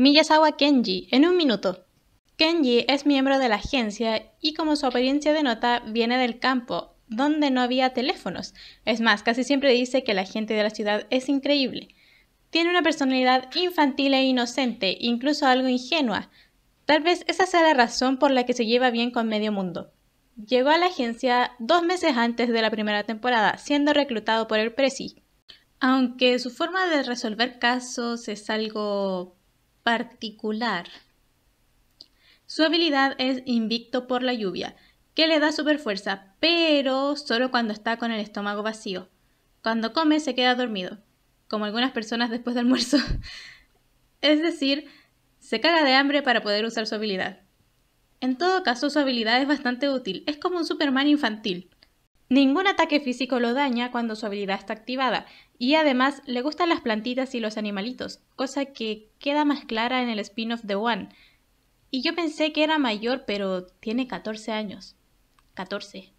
Miyazawa Kenji, en un minuto. Kenji es miembro de la agencia y como su apariencia denota, viene del campo, donde no había teléfonos. Es más, casi siempre dice que la gente de la ciudad es increíble. Tiene una personalidad infantil e inocente, incluso algo ingenua. Tal vez esa sea la razón por la que se lleva bien con medio mundo. Llegó a la agencia dos meses antes de la primera temporada, siendo reclutado por el Prezi. Aunque su forma de resolver casos es algo particular. Su habilidad es Invicto por la lluvia, que le da super fuerza, pero solo cuando está con el estómago vacío. Cuando come se queda dormido, como algunas personas después del almuerzo. es decir, se caga de hambre para poder usar su habilidad. En todo caso, su habilidad es bastante útil, es como un Superman infantil. Ningún ataque físico lo daña cuando su habilidad está activada y además le gustan las plantitas y los animalitos, cosa que queda más clara en el spin-off de One. Y yo pensé que era mayor, pero tiene 14 años. 14.